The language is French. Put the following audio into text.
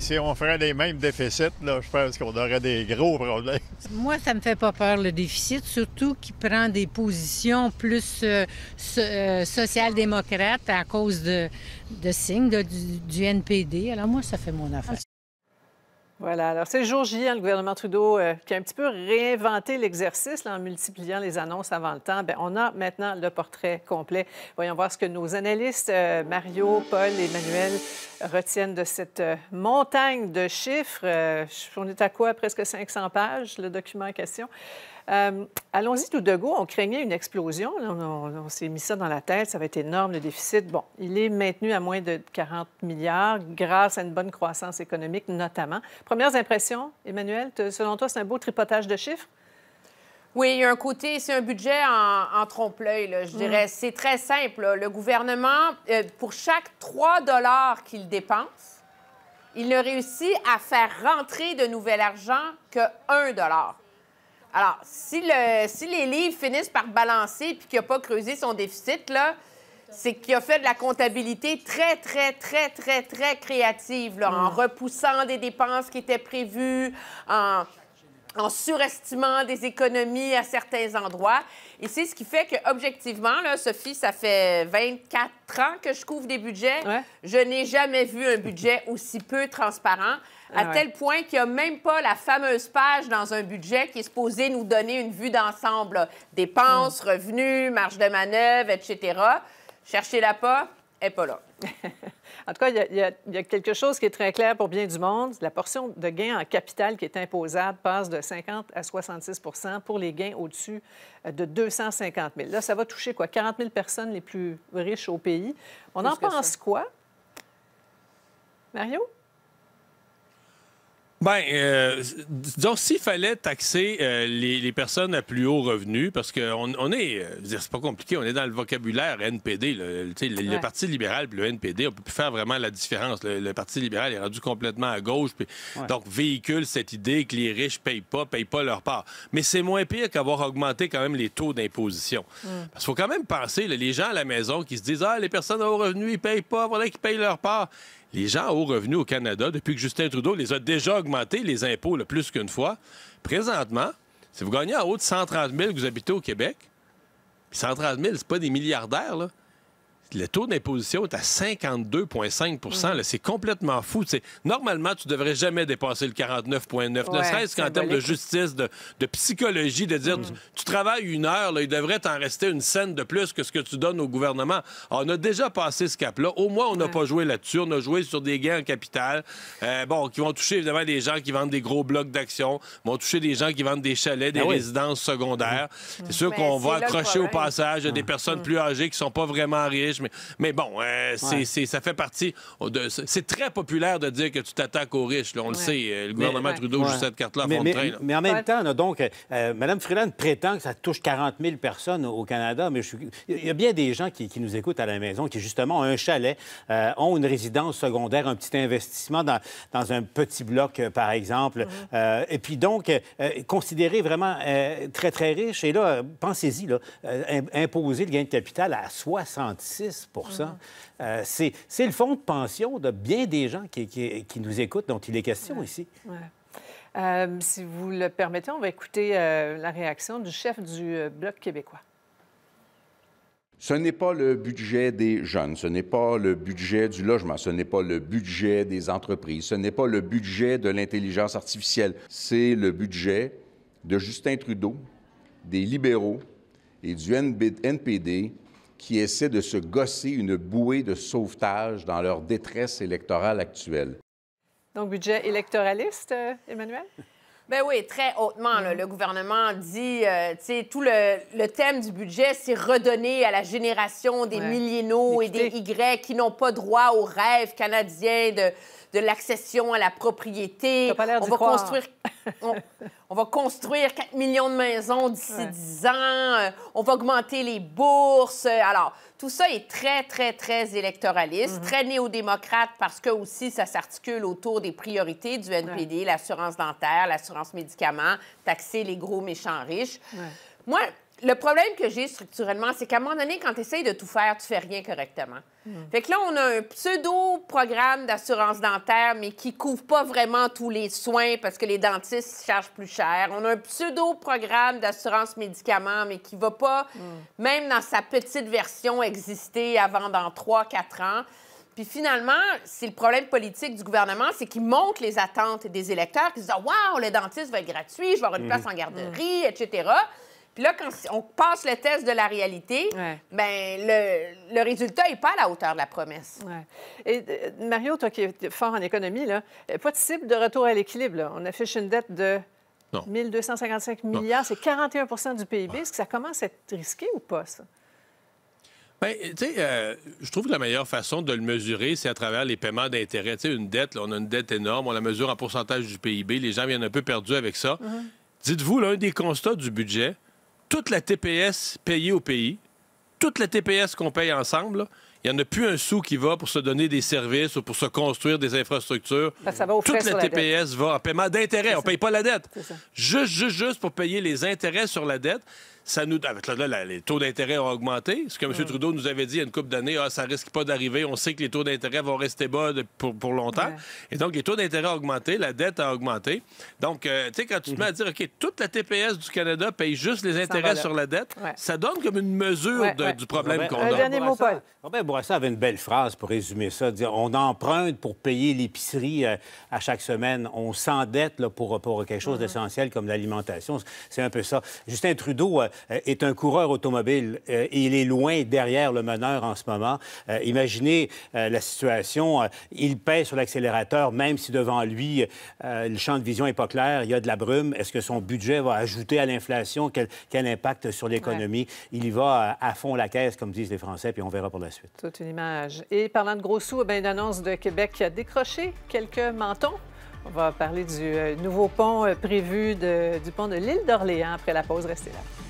si on ferait les mêmes déficits, là, je pense qu'on aurait des gros problèmes. Moi, ça me fait pas peur, le déficit, surtout qu'il prend des positions plus euh, euh, social-démocrates à cause de, de signes du NPD. Alors moi, ça fait mon affaire. Voilà, alors c'est jour J, hein, le gouvernement Trudeau euh, qui a un petit peu réinventé l'exercice en multipliant les annonces avant le temps. Bien, on a maintenant le portrait complet. Voyons voir ce que nos analystes euh, Mario, Paul Emmanuel retiennent de cette euh, montagne de chiffres. on est à quoi? Presque 500 pages, le document en question. Euh, allons-y tout de go. On craignait une explosion. on, s'est mis ça dans la tête. Ça va être énorme, le déficit. Bon, il est maintenu à moins de 40 milliards grâce à une bonne croissance économique, notamment. Premières impressions, Emmanuel, selon toi, c'est un beau tripotage de chiffres? Oui, il y a un côté, c'est un budget en, trompe-l'œil, je mm. dirais. C'est très simple. Le gouvernement, euh, pour chaque 3 dollars qu'il dépense, il ne réussit à faire rentrer de nouvel argent que 1 dollar. Alors, si, le, si les livres finissent par balancer puis qu'il n'a pas creusé son déficit, là, c'est qu'il a fait de la comptabilité très, très, très, très, très créative, en hmm. repoussant des dépenses qui étaient prévues, en en surestimant des économies à certains endroits. Et c'est ce qui fait que, objectivement, Sophie, ça fait 24 ans que je couvre des budgets. Je n'ai jamais vu un budget aussi peu transparent, à tel point qu'il n'y a même pas la fameuse page dans un budget qui est supposée nous donner une vue d'ensemble. Dépenses, mm. revenus, marge de manœuvre, etc. Cherchez-la pas, en tout cas, il y, a quelque chose qui est très clair pour bien du monde. La portion de gains en capital qui est imposable passe de 50 à 66 pour les gains au-dessus euh, de 250 000. Là, ça va toucher quoi? 40 000 personnes les plus riches au pays. On en pense quoi? Mario? Bien, donc euh, disons, s'il fallait taxer euh, les, personnes à plus haut revenu, parce qu'on on est, euh, c'est pas compliqué, on est dans le vocabulaire NPD. Le, Parti libéral et le NPD, on peut plus faire vraiment la différence. Le, Parti libéral est rendu complètement à gauche, puis, donc véhicule cette idée que les riches payent pas, payent pas leur part. Mais c'est moins pire qu'avoir augmenté quand même les taux d'imposition. Mm. Parce qu'il faut quand même penser, les gens à la maison qui se disent Ah, les personnes à haut revenu, ils payent pas, voilà qu'ils payent leur part les gens à haut revenu au Canada, depuis que Justin Trudeau les a déjà augmentés, les impôts, plus qu'une fois, présentement, si vous gagnez en haut de 130 000 que vous habitez au Québec, 130 000, c'est pas des milliardaires, là le taux d'imposition est à 52,5 mm. C'est complètement fou. normalement, tu devrais jamais dépasser le 49,9 ne serait-ce qu'en termes de justice, de, psychologie, de dire mm. tu, travailles une heure, il devrait t'en rester une scène de plus que ce que tu donnes au gouvernement. Ah, on a déjà passé ce cap-là. Au moins, on n'a pas joué là-dessus. On a joué sur des gains en capital. Euh, bon, qui vont toucher évidemment des gens qui vendent des gros blocs d'actions, vont toucher des gens qui vendent des chalets, des ah résidences secondaires. Mm. C'est sûr qu'on ben, va accrocher au passage des personnes plus âgées qui sont pas vraiment riches, mais, bon, euh, c'est, ça fait partie. De... C'est très populaire de dire que tu t'attaques aux riches. Là, on le sait. Euh, le gouvernement Trudeau joue cette carte-là à train. Mais en même temps, donc, euh, Mme Freeland prétend que ça touche 40 000 personnes au Canada, mais il y a bien des gens qui, nous écoutent à la maison qui, justement, ont un chalet, ont une résidence secondaire, un petit investissement dans, un petit bloc, par exemple. Mm-hmm. et puis donc, considéré vraiment très, très riche. Et là, pensez-y, imposer le gain de capital à 66 Mhm. Euh, c'est le fonds de pension de bien des gens qui, qui, nous écoutent, dont il est question ici. Euh, si vous le permettez, on va écouter euh, la réaction du chef du Bloc québécois. Ce n'est pas le budget des jeunes, ce n'est pas le budget du logement, ce n'est pas le budget des entreprises, ce n'est pas le budget de l'intelligence artificielle, c'est le budget de Justin Trudeau, des libéraux et du NPD qui essaient de se gosser une bouée de sauvetage dans leur détresse électorale actuelle. Donc, budget électoraliste, euh, Emmanuel? Ben oui, très hautement. Mm-hmm. Le gouvernement dit, euh, tu sais, tout le, thème du budget, c'est redonner à la génération des ouais. millénaux et des Y qui n'ont pas droit aux rêves canadiens de, l'accession à la propriété. Pas On va construire on, va construire 4 millions de maisons d'ici 10 ans, euh, on va augmenter les bourses. Euh, alors, tout ça est très, très, très électoraliste, mm-hmm. très néo-démocrate parce que aussi ça s'articule autour des priorités du NPD, l'assurance dentaire, l'assurance médicaments, taxer les gros méchants riches. Moi, le problème que j'ai structurellement, c'est qu'à un moment donné, quand tu essayes de tout faire, tu fais rien correctement. Hmm. Fait que là, on a un pseudo-programme d'assurance dentaire, mais qui couvre pas vraiment tous les soins parce que les dentistes chargent plus cher. On a un pseudo-programme d'assurance médicaments, mais qui va pas, hmm. même dans sa petite version, exister avant dans 3-4 ans. Puis finalement, c'est le problème politique du gouvernement, c'est qu'il monte les attentes des électeurs, qui disent Waouh, le dentiste va être gratuit, je vais avoir une hmm. place en garderie, etc. Puis là, quand on passe le test de la réalité, bien, le, résultat n'est pas à la hauteur de la promesse. Ouais. Et euh, Mario, toi qui es fort en économie, là, euh, pas de cible de retour à l'équilibre. On affiche une dette de 1255 milliards, c'est 41 du PIB. Est-ce que ça commence à être risqué ou pas, ça? Bien, sais, euh, je trouve que la meilleure façon de le mesurer, c'est à travers les paiements d'intérêt. Tu sais, une dette, on a une dette énorme, on la mesure en pourcentage du PIB, les gens viennent un peu perdus avec ça. Mm-hmm. Dites-vous, l'un des constats du budget, toute la TPS payée au pays, toute la TPS qu'on paye ensemble, il n'y en a plus un sou qui va pour se donner des services ou pour se construire des infrastructures. Ça Toute la TPS va en paiement d'intérêt. On ne paye pas la dette. Juste, juste, juste pour payer les intérêts sur la dette nous. Ah, les taux d'intérêt ont augmenté. Ce que M. Mm. Trudeau nous avait dit il y a une couple d'années, ah, ça risque pas d'arriver. On sait que les taux d'intérêt vont rester bas pour, longtemps. Et donc, les taux d'intérêt ont augmenté, la dette a augmenté. Donc, euh, tu sais, quand tu te mets mm-hmm. à dire, OK, toute la TPS du Canada paye juste les intérêts sur la dette, ça donne comme une mesure du problème qu'on a. Un dernier mot, Paul. Robert Bourassa avait une belle phrase pour résumer ça. Dire, on emprunte pour payer l'épicerie euh, à chaque semaine. On s'endette pour, quelque chose mm-hmm. d'essentiel comme l'alimentation. C'est un peu ça. Justin Trudeau, euh, euh, est un coureur automobile. Euh, et il est loin derrière le meneur en ce moment. Euh, imaginez la situation. il pèse sur l'accélérateur, même si devant lui, le champ de vision n'est pas clair, il y a de la brume. Est-ce que son budget va ajouter à l'inflation? Quel, impact sur l'économie? Il y va à fond la caisse, comme disent les Français, puis on verra pour la suite. Toute une image. Et parlant de gros sous, eh une annonce de Québec qui a décroché quelques mentons. On va parler du nouveau pont prévu du pont de l'île d'Orléans après la pause. Restez là.